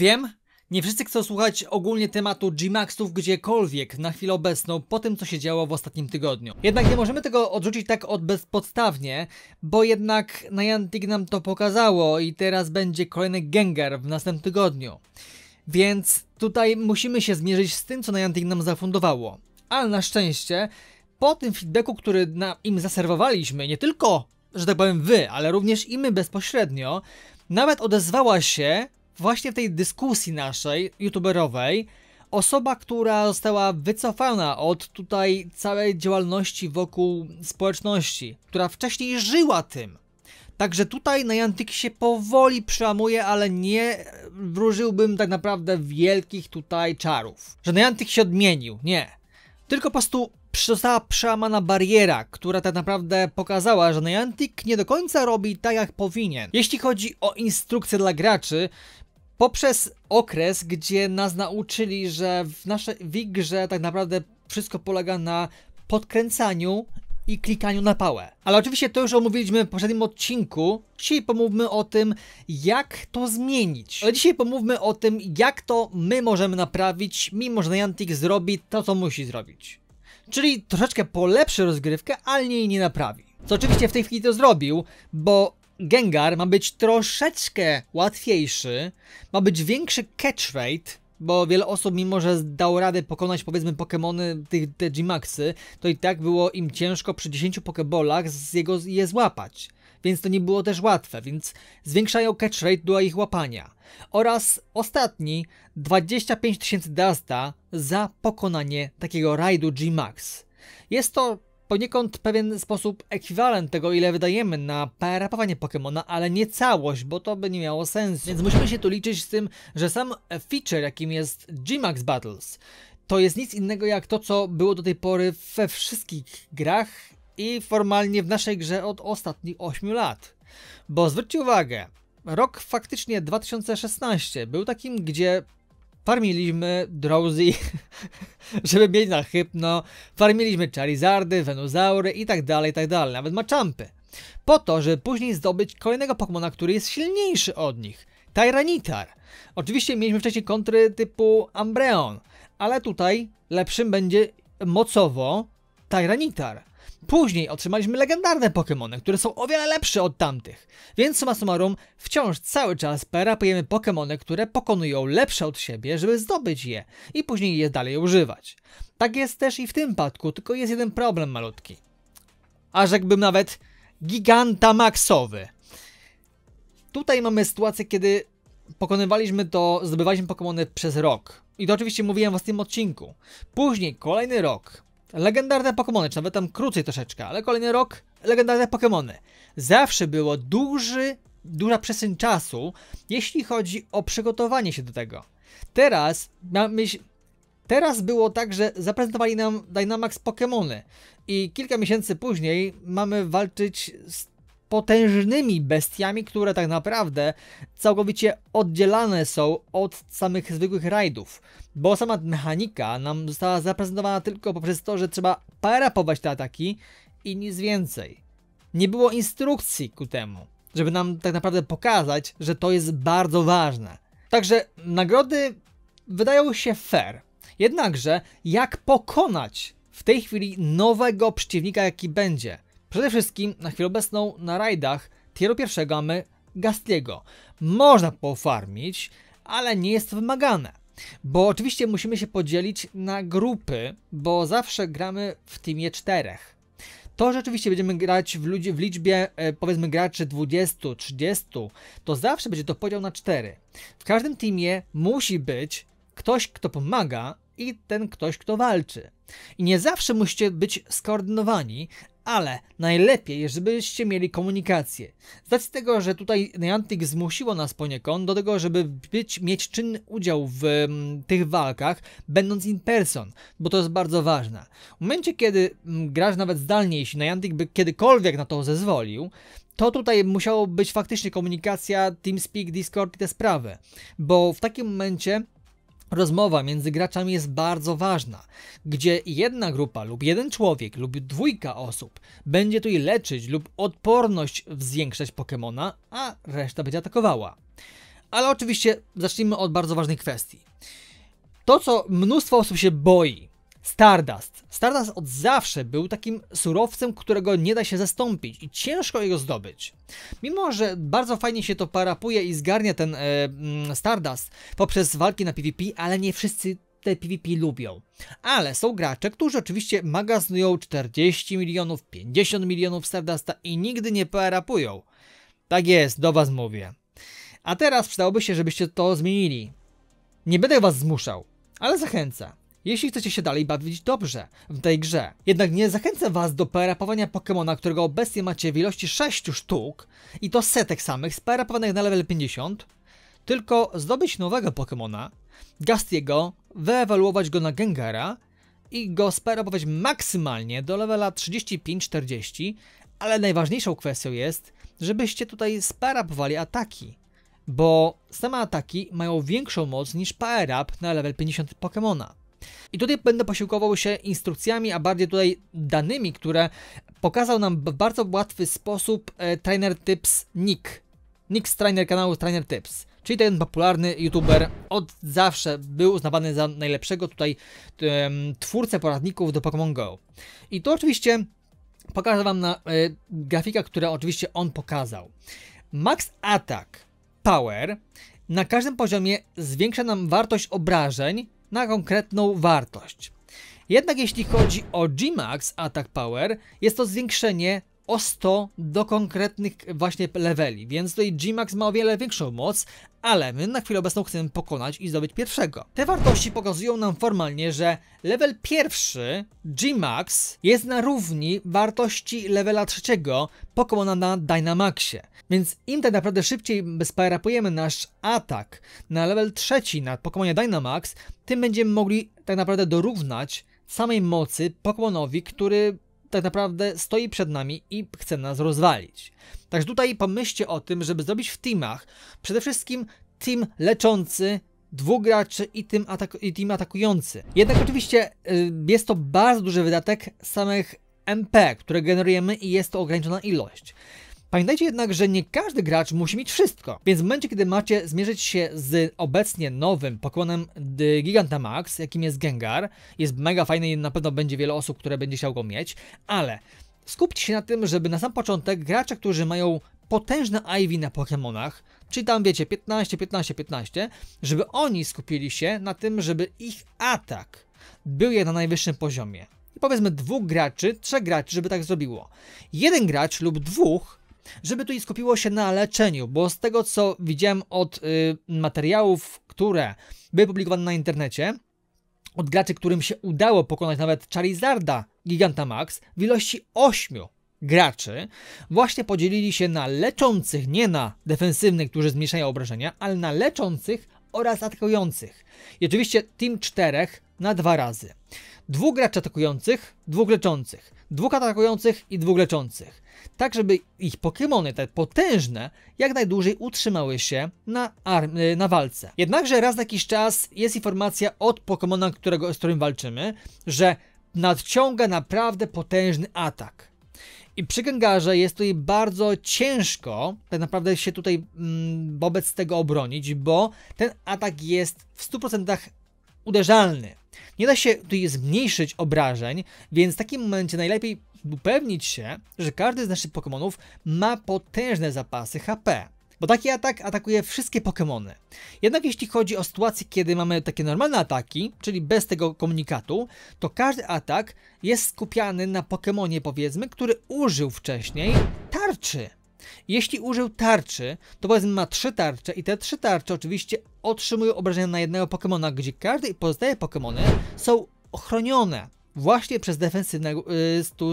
Wiem, nie wszyscy chcą słuchać ogólnie tematu G-Maxów gdziekolwiek na chwilę obecną po tym co się działo w ostatnim tygodniu. Jednak nie możemy tego odrzucić tak od bezpodstawnie, bo jednak Niantic nam to pokazało i teraz będzie kolejny Gengar w następnym tygodniu. Więc tutaj musimy się zmierzyć z tym co Niantic nam zafundowało. Ale na szczęście po tym feedbacku, który na, im zaserwowaliśmy, nie tylko, że tak powiem wy, ale również i my bezpośrednio, nawet odezwała się właśnie w tej dyskusji naszej, youtuberowej, osoba, która została wycofana od tutaj całej działalności wokół społeczności, która wcześniej żyła tym. Także tutaj Niantic się powoli przełamuje, ale nie wróżyłbym tak naprawdę wielkich tutaj czarów. Że Niantic się odmienił, nie. Tylko po prostu została przełamana bariera, która tak naprawdę pokazała, że Niantic nie do końca robi tak jak powinien. Jeśli chodzi o instrukcje dla graczy, poprzez okres, gdzie nas nauczyli, że w, naszej w ich grze tak naprawdę wszystko polega na podkręcaniu i klikaniu na pałę. Ale oczywiście to już omówiliśmy w poprzednim odcinku. Dzisiaj pomówmy o tym, jak to zmienić. Ale dzisiaj pomówmy o tym, jak to my możemy naprawić, mimo że Niantic zrobi to, co musi zrobić. Czyli troszeczkę polepszy rozgrywkę, ale jej nie naprawi. Co oczywiście w tej chwili to zrobił, bo Gengar ma być troszeczkę łatwiejszy, ma być większy catch rate, bo wiele osób, mimo że dało radę pokonać powiedzmy Pokémony, tych, te G-Maxy, to i tak było im ciężko przy 10 Pokébolach z jego je złapać. Więc to nie było też łatwe, więc zwiększają catch rate do ich łapania. Oraz ostatni, 25 tysięcy Dasta za pokonanie takiego rajdu G-Max. Jest to poniekąd pewien sposób ekwiwalent tego, ile wydajemy na rapowanie Pokémona, ale nie całość, bo to by nie miało sensu. Więc musimy się tu liczyć z tym, że sam feature, jakim jest G-Max Battles, to jest nic innego jak to, co było do tej pory we wszystkich grach i formalnie w naszej grze od ostatnich 8 lat. Bo zwróćcie uwagę, rok faktycznie 2016 był takim, gdzie farmiliśmy Drowsy żeby mieć na hypno. Farmiliśmy Charizardy, Venuzaury i tak dalej, i tak dalej. Nawet Machampy. Po to, żeby później zdobyć kolejnego Pokémona, który jest silniejszy od nich. Tyranitar. Oczywiście mieliśmy wcześniej kontry typu Ambreon, ale tutaj lepszym będzie mocowo Tyranitar. Później otrzymaliśmy legendarne Pokémony, które są o wiele lepsze od tamtych. Więc summa summarum, wciąż cały czas perapujemy Pokémony, które pokonują lepsze od siebie, żeby zdobyć je i później je dalej używać. Tak jest też i w tym przypadku, tylko jest jeden problem malutki. A rzekłbym nawet gigantamaksowy. Tutaj mamy sytuację, kiedy pokonywaliśmy to, zdobywaliśmy Pokémony przez rok. I to oczywiście mówiłem w ostatnim odcinku. Później kolejny rok, Legendarne Pokémony, czy nawet tam krócej troszeczkę, ale kolejny rok legendarne Pokémony. Zawsze było duży, duża przesyń czasu, jeśli chodzi o przygotowanie się do tego. Teraz myśl. Teraz było tak, że zaprezentowali nam Dynamax Pokémony i kilka miesięcy później mamy walczyć z potężnymi bestiami, które tak naprawdę całkowicie oddzielane są od samych zwykłych rajdów, bo sama mechanika nam została zaprezentowana tylko poprzez to, że trzeba parapować te ataki i nic więcej. Nie było instrukcji ku temu, żeby nam tak naprawdę pokazać, że to jest bardzo ważne. Także nagrody wydają się fair. Jednakże, jak pokonać w tej chwili nowego przeciwnika, jaki będzie – Przede wszystkim na chwilę obecną na rajdach tieru pierwszego mamy Gastiego. Można pofarmić, ale nie jest wymagane. Bo oczywiście musimy się podzielić na grupy, bo zawsze gramy w teamie czterech. To, że oczywiście będziemy grać w, ludzi, w liczbie e, powiedzmy graczy 20, 30, to zawsze będzie to podział na 4. W każdym teamie musi być ktoś, kto pomaga i ten ktoś, kto walczy. I nie zawsze musicie być skoordynowani, ale najlepiej, żebyście mieli komunikację. Z racji tego, że tutaj Niantic zmusiło nas poniekąd do tego, żeby być, mieć czynny udział w m, mm, tych walkach, będąc in person, bo to jest bardzo ważne. W momencie, kiedy m, mm, grasz nawet zdalnie, jeśli Niantic by kiedykolwiek na to zezwolił, to tutaj musiało być faktycznie komunikacja, TeamSpeak, Discord i te sprawy, bo w takim momencie Rozmowa między graczami jest bardzo ważna, gdzie jedna grupa lub jeden człowiek lub dwójka osób będzie tu i leczyć lub odporność zwiększać Pokémona, a reszta będzie atakowała. Ale oczywiście zacznijmy od bardzo ważnej kwestii. To, co mnóstwo osób się boi, Stardust. Stardust od zawsze był takim surowcem, którego nie da się zastąpić i ciężko jego zdobyć. Mimo, że bardzo fajnie się to parapuje i zgarnia ten e, mm, Stardust poprzez walki na PvP, ale nie wszyscy te PvP lubią. Ale są gracze, którzy oczywiście magazynują 40 milionów, 50 milionów Stardusta i nigdy nie parapują. Tak jest, do was mówię. A teraz przydałoby się, żebyście to zmienili. Nie będę was zmuszał, ale zachęca jeśli chcecie się dalej bawić dobrze w tej grze. Jednak nie zachęcę was do perapowania Pokémona, którego obecnie macie w ilości 6 sztuk i to setek samych sperapowanych na level 50, tylko zdobyć nowego Pokémona, Gastiego, wyewaluować go na Gengara i go sperapować maksymalnie do levela 35-40, ale najważniejszą kwestią jest, żebyście tutaj sperapowali ataki bo same ataki mają większą moc niż power up na level 50 Pokémona. I tutaj będę posiłkował się instrukcjami, a bardziej tutaj danymi, które pokazał nam w bardzo łatwy sposób e, Trainer Tips Nick. Nick z trainer kanału Trainer Tips. Czyli ten popularny youtuber od zawsze był uznawany za najlepszego tutaj twórcę poradników do Pokémon Go. I to oczywiście pokażę Wam na e, grafikach, które oczywiście on pokazał. Max Attack Power na każdym poziomie zwiększa nam wartość obrażeń na konkretną wartość. Jednak jeśli chodzi o Gmax Attack Power, jest to zwiększenie o 100 do konkretnych właśnie leveli, więc tutaj G-Max ma o wiele większą moc, ale my na chwilę obecną chcemy pokonać i zdobyć pierwszego. Te wartości pokazują nam formalnie, że level pierwszy G-Max jest na równi wartości levela trzeciego Pokemona na Dynamaxie. Więc im tak naprawdę szybciej sparapujemy nasz atak na level trzeci na pokonanie Dynamax, tym będziemy mogli tak naprawdę dorównać samej mocy Pokemonowi, który tak naprawdę stoi przed nami i chce nas rozwalić. Także tutaj pomyślcie o tym, żeby zrobić w teamach przede wszystkim team leczący dwóch graczy i team, ataku i team atakujący. Jednak oczywiście y, jest to bardzo duży wydatek samych MP, które generujemy i jest to ograniczona ilość. Pamiętajcie jednak, że nie każdy gracz musi mieć wszystko, więc w momencie, kiedy macie zmierzyć się z obecnie nowym Pokémonem Giganta Max, jakim jest Gengar, jest mega fajny i na pewno będzie wiele osób, które będzie chciał go mieć, ale skupcie się na tym, żeby na sam początek gracze, którzy mają potężne Ivy na Pokémonach, czyli tam wiecie 15, 15, 15, żeby oni skupili się na tym, żeby ich atak był je na najwyższym poziomie. I powiedzmy dwóch graczy, trzech graczy, żeby tak zrobiło. Jeden gracz lub dwóch żeby tutaj skupiło się na leczeniu, bo z tego co widziałem od y, materiałów, które były publikowane na internecie, od graczy, którym się udało pokonać nawet Charizarda Giganta Max w ilości 8 graczy, właśnie podzielili się na leczących, nie na defensywnych, którzy zmniejszają obrażenia, ale na leczących oraz atakujących. I oczywiście team czterech na dwa razy. Dwóch graczy atakujących, dwóch leczących. Dwóch atakujących i dwóch leczących tak żeby ich Pokémony, te potężne, jak najdłużej utrzymały się na, y, na walce. Jednakże raz na jakiś czas jest informacja od Pokémona, którego, z którym walczymy, że nadciąga naprawdę potężny atak. I przy Gengarze jest tutaj bardzo ciężko tak naprawdę się tutaj mm, wobec tego obronić, bo ten atak jest w 100% uderzalny. Nie da się tutaj zmniejszyć obrażeń, więc w takim momencie najlepiej upewnić się, że każdy z naszych Pokémonów ma potężne zapasy HP. Bo taki atak atakuje wszystkie Pokémony. Jednak jeśli chodzi o sytuację, kiedy mamy takie normalne ataki, czyli bez tego komunikatu, to każdy atak jest skupiany na Pokémonie, powiedzmy, który użył wcześniej tarczy. Jeśli użył tarczy, to powiedzmy ma trzy tarcze i te trzy tarcze oczywiście otrzymują obrażenia na jednego Pokémona, gdzie każdy i pozostałe Pokémony są ochronione właśnie przez defensywną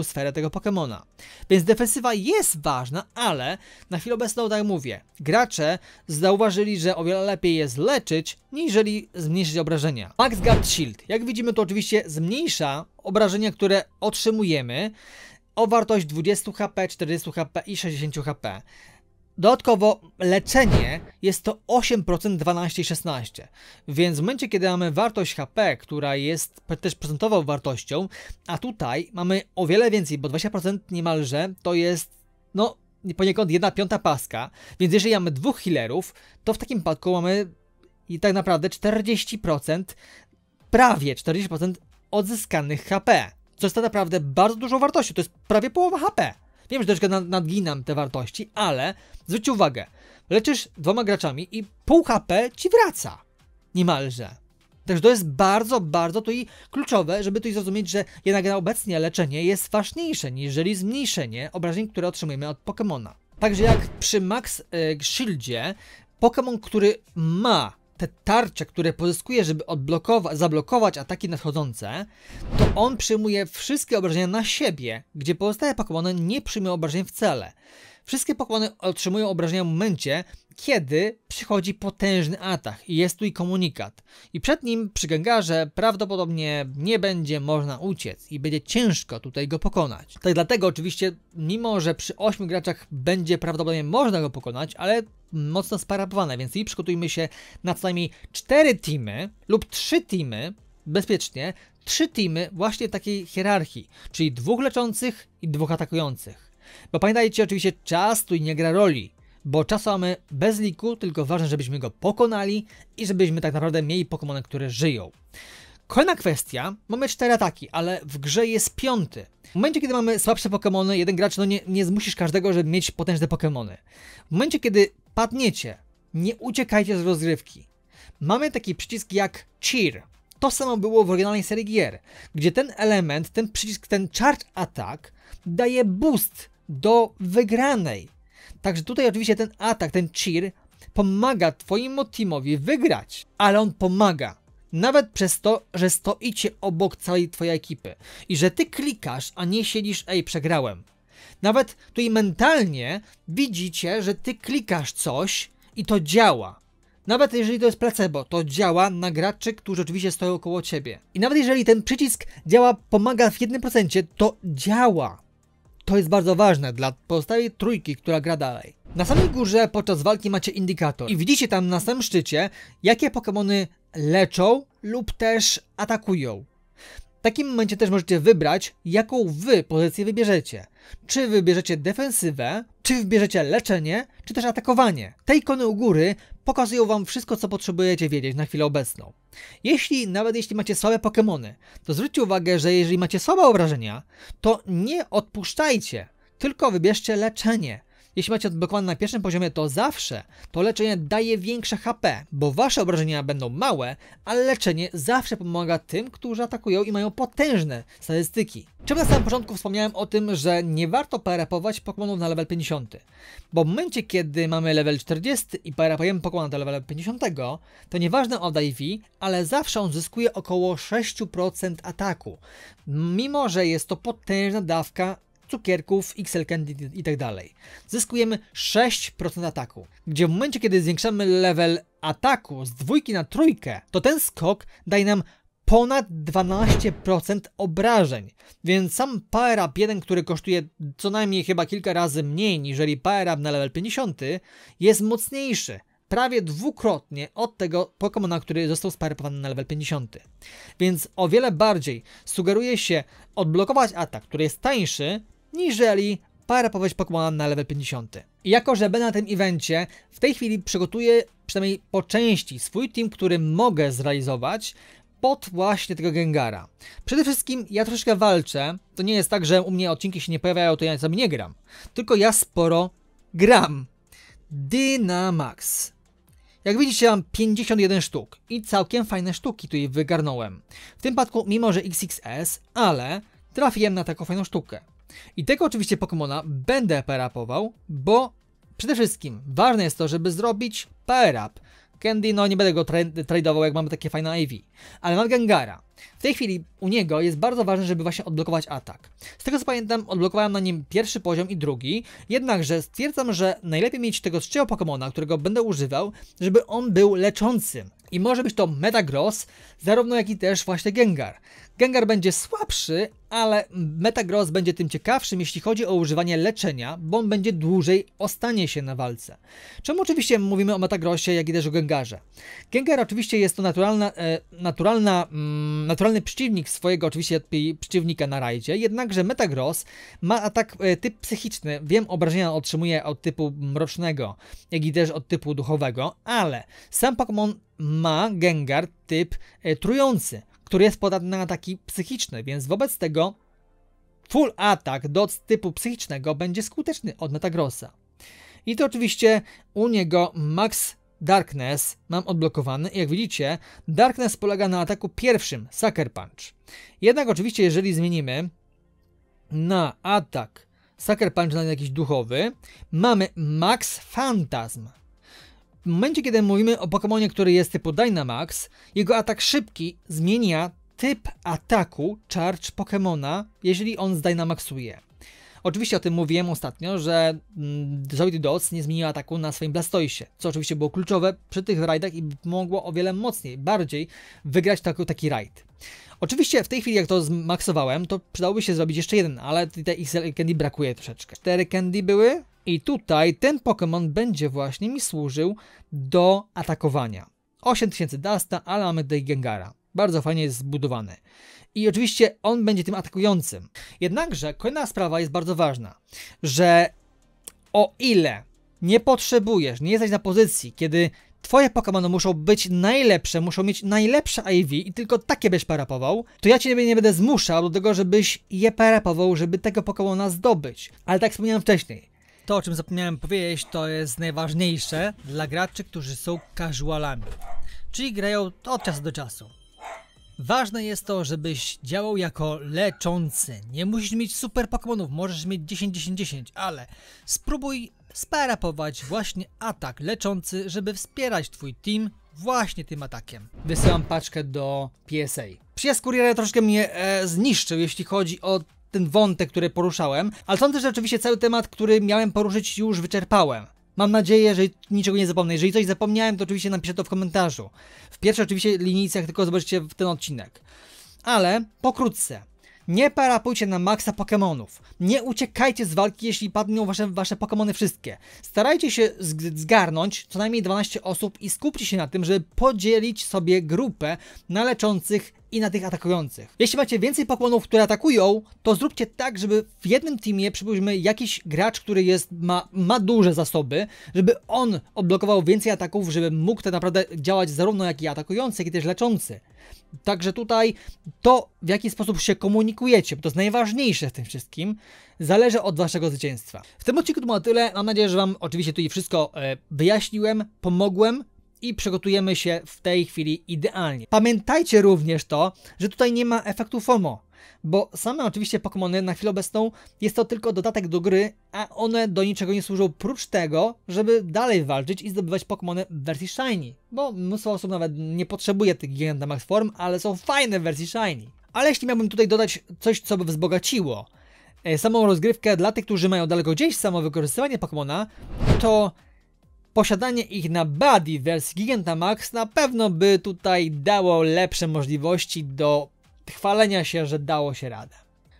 y, sferę tego Pokémona. Więc defensywa jest ważna, ale na chwilę obecną tak mówię, gracze zauważyli, że o wiele lepiej jest leczyć, niżeli zmniejszyć obrażenia. Max Guard Shield. Jak widzimy to oczywiście zmniejsza obrażenia, które otrzymujemy o wartość 20 HP, 40 HP i 60 HP. Dodatkowo leczenie jest to 8% 12 i 16, więc w momencie kiedy mamy wartość HP, która jest też procentową wartością, a tutaj mamy o wiele więcej, bo 20% niemalże to jest no poniekąd 1 piąta paska, więc jeżeli mamy dwóch healerów, to w takim przypadku mamy i tak naprawdę 40%, prawie 40% odzyskanych HP, co jest tak naprawdę bardzo dużą wartością, to jest prawie połowa HP. Wiem, że troszkę nadginam te wartości, ale zwróćcie uwagę, leczysz dwoma graczami i pół HP ci wraca niemalże. Także to jest bardzo, bardzo tu i kluczowe, żeby tu zrozumieć, że jednak obecnie leczenie jest ważniejsze niżeli zmniejszenie obrażeń, które otrzymujemy od Pokémona. Także jak przy Max y, Shieldzie, Pokémon, który ma te tarcze, które pozyskuje, żeby odblokować, zablokować ataki nadchodzące, to on przyjmuje wszystkie obrażenia na siebie, gdzie pozostałe Pokémony nie przyjmują obrażeń wcale. Wszystkie Pokémony otrzymują obrażenia w momencie, kiedy przychodzi potężny atak i jest tu i komunikat. I przed nim przy Gengarze prawdopodobnie nie będzie można uciec i będzie ciężko tutaj go pokonać. Tak dlatego oczywiście, mimo że przy 8 graczach będzie prawdopodobnie można go pokonać, ale mocno sparapowane, więc i przygotujmy się na co najmniej 4 teamy lub 3 teamy bezpiecznie, trzy teamy właśnie takiej hierarchii, czyli dwóch leczących i dwóch atakujących. Bo pamiętajcie, oczywiście czas tu nie gra roli bo czasu mamy bez liku, tylko ważne, żebyśmy go pokonali i żebyśmy tak naprawdę mieli Pokémony, które żyją. Kolejna kwestia, mamy cztery ataki, ale w grze jest piąty. W momencie, kiedy mamy słabsze Pokémony, jeden gracz, no nie, nie zmusisz każdego, żeby mieć potężne Pokémony. W momencie, kiedy padniecie, nie uciekajcie z rozgrywki. Mamy taki przycisk jak Cheer. To samo było w oryginalnej serii gier, gdzie ten element, ten przycisk, ten charge attack daje boost do wygranej. Także tutaj oczywiście ten atak, ten cheer pomaga twojemu teamowi wygrać, ale on pomaga. Nawet przez to, że stoicie obok całej twojej ekipy i że ty klikasz, a nie siedzisz, ej, przegrałem. Nawet tutaj mentalnie widzicie, że ty klikasz coś i to działa. Nawet jeżeli to jest placebo, to działa na graczy, którzy oczywiście stoją koło ciebie. I nawet jeżeli ten przycisk działa, pomaga w 1%, to działa. To jest bardzo ważne dla pozostałej trójki, która gra dalej. Na samej górze podczas walki macie indykator i widzicie tam na samym szczycie, jakie Pokémony leczą lub też atakują. W takim momencie też możecie wybrać, jaką wy pozycję wybierzecie. Czy wybierzecie defensywę, czy wybierzecie leczenie, czy też atakowanie. Te ikony u góry pokazują wam wszystko, co potrzebujecie wiedzieć na chwilę obecną. Jeśli, nawet jeśli macie słabe Pokémony, to zwróćcie uwagę, że jeżeli macie słabe obrażenia, to nie odpuszczajcie, tylko wybierzcie leczenie, jeśli macie odblokowane na pierwszym poziomie, to zawsze to leczenie daje większe HP, bo wasze obrażenia będą małe, ale leczenie zawsze pomaga tym, którzy atakują i mają potężne statystyki. Czym na samym początku wspomniałem o tym, że nie warto parapować Pokémonów na level 50, bo w momencie, kiedy mamy level 40 i parapujemy pokłon do level 50, to nieważne od IV, ale zawsze on zyskuje około 6% ataku, mimo że jest to potężna dawka cukierków, XL candy itd. Tak Zyskujemy 6% ataku, gdzie w momencie, kiedy zwiększamy level ataku z dwójki na trójkę, to ten skok daje nam ponad 12% obrażeń, więc sam power up 1, który kosztuje co najmniej chyba kilka razy mniej niż power up na level 50, jest mocniejszy, prawie dwukrotnie od tego Pokemona, który został sparpowany na level 50. Więc o wiele bardziej sugeruje się odblokować atak, który jest tańszy, niżeli parapowiedź Pokémona na level 50. I jako, że będę na tym evencie, w tej chwili przygotuję przynajmniej po części swój team, który mogę zrealizować pod właśnie tego Gengara. Przede wszystkim ja troszeczkę walczę, to nie jest tak, że u mnie odcinki się nie pojawiają, to ja sami nie gram, tylko ja sporo gram. Dynamax. Jak widzicie mam 51 sztuk i całkiem fajne sztuki tutaj wygarnąłem. W tym przypadku mimo, że XXS, ale trafiłem na taką fajną sztukę. I tego oczywiście Pokémona będę perapował, bo przede wszystkim ważne jest to, żeby zrobić perap. Candy, no nie będę go tra tradeował, jak mamy takie fajne IV. Ale mam Gengara. W tej chwili u niego jest bardzo ważne, żeby właśnie odblokować atak. Z tego co pamiętam, odblokowałem na nim pierwszy poziom i drugi, jednakże stwierdzam, że najlepiej mieć tego trzeciego Pokemona, którego będę używał, żeby on był leczącym. I może być to Metagross, zarówno jak i też właśnie Gengar. Gengar będzie słabszy, ale Metagross będzie tym ciekawszym, jeśli chodzi o używanie leczenia, bo on będzie dłużej ostanie się na walce. Czemu oczywiście mówimy o Metagrossie, jak i też o Gengarze? Gengar oczywiście jest to naturalna, e, naturalna, mm, naturalny przeciwnik swojego oczywiście przeciwnika na rajdzie, jednakże Metagross ma atak e, typ psychiczny. Wiem, obrażenia otrzymuje od typu mrocznego, jak i też od typu duchowego, ale sam Pokémon ma Gengar typ e, trujący, który jest podatny na ataki psychiczne, więc wobec tego full atak do typu psychicznego będzie skuteczny od Metagrossa. I to oczywiście u niego Max Darkness mam odblokowany. Jak widzicie, Darkness polega na ataku pierwszym, Sucker Punch. Jednak oczywiście, jeżeli zmienimy na atak Sucker Punch na jakiś duchowy, mamy Max Fantazm. W momencie, kiedy mówimy o Pokémonie, który jest typu Dynamax, jego atak szybki zmienia typ ataku Charge Pokémona, jeżeli on zdynamaxuje. Oczywiście o tym mówiłem ostatnio, że mm, Zoid Dots nie zmieniła ataku na swoim Blastoise, co oczywiście było kluczowe przy tych rajdach i mogło o wiele mocniej, bardziej wygrać taki, taki rajd. Oczywiście w tej chwili jak to zmaksowałem, to przydałoby się zrobić jeszcze jeden, ale tutaj XL Candy brakuje troszeczkę. Cztery Candy były, i tutaj ten Pokémon będzie właśnie mi służył do atakowania. 8000 Dasta, ale mamy tutaj Gengara. Bardzo fajnie jest zbudowany. I oczywiście on będzie tym atakującym. Jednakże kolejna sprawa jest bardzo ważna, że o ile nie potrzebujesz, nie jesteś na pozycji, kiedy twoje Pokémony muszą być najlepsze, muszą mieć najlepsze IV i tylko takie byś parapował, to ja cię nie będę zmuszał do tego, żebyś je parapował, żeby tego Pokémona zdobyć. Ale tak wspomniałem wcześniej, to, o czym zapomniałem powiedzieć, to jest najważniejsze dla graczy, którzy są casualami, czyli grają od czasu do czasu. Ważne jest to, żebyś działał jako leczący. Nie musisz mieć super Pokémonów, możesz mieć 10-10-10, ale spróbuj sparapować właśnie atak leczący, żeby wspierać twój team właśnie tym atakiem. Wysyłam paczkę do PSA. Przyjazd kuriera troszkę mnie e, zniszczył, jeśli chodzi o ten wątek, który poruszałem, ale sądzę, że oczywiście cały temat, który miałem poruszyć już wyczerpałem. Mam nadzieję, że niczego nie zapomnę. Jeżeli coś zapomniałem, to oczywiście napiszę to w komentarzu. W pierwszych oczywiście linijcach tylko zobaczycie w ten odcinek. Ale pokrótce. Nie parapujcie na maksa Pokémonów. Nie uciekajcie z walki, jeśli padną wasze, wasze Pokémony wszystkie. Starajcie się zgarnąć co najmniej 12 osób i skupcie się na tym, żeby podzielić sobie grupę na leczących i na tych atakujących. Jeśli macie więcej pokłonów, które atakują, to zróbcie tak, żeby w jednym teamie przypuśćmy jakiś gracz, który jest, ma, ma duże zasoby, żeby on odblokował więcej ataków, żeby mógł tak naprawdę działać zarówno jak i atakujący, jak i też leczący. Także tutaj to, w jaki sposób się komunikujecie, bo to jest najważniejsze w tym wszystkim, zależy od waszego zwycięstwa. W tym odcinku to było tyle. Mam nadzieję, że wam oczywiście tu i wszystko e, wyjaśniłem, pomogłem i przygotujemy się w tej chwili idealnie. Pamiętajcie również to, że tutaj nie ma efektu FOMO, bo same oczywiście Pokémony na chwilę obecną jest to tylko dodatek do gry, a one do niczego nie służą prócz tego, żeby dalej walczyć i zdobywać Pokémony w wersji Shiny, bo mnóstwo osób nawet nie potrzebuje tych Giganta Max Form, ale są fajne w wersji Shiny. Ale jeśli miałbym tutaj dodać coś, co by wzbogaciło e, samą rozgrywkę dla tych, którzy mają daleko gdzieś samo wykorzystywanie Pokémona, to Posiadanie ich na Buddy wersji Giganta Max na pewno by tutaj dało lepsze możliwości do chwalenia się, że dało się radę.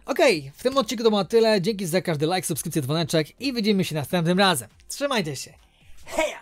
Okej, okay, w tym odcinku to ma tyle. Dzięki za każdy like, subskrypcję, dzwoneczek i widzimy się następnym razem. Trzymajcie się. Heja!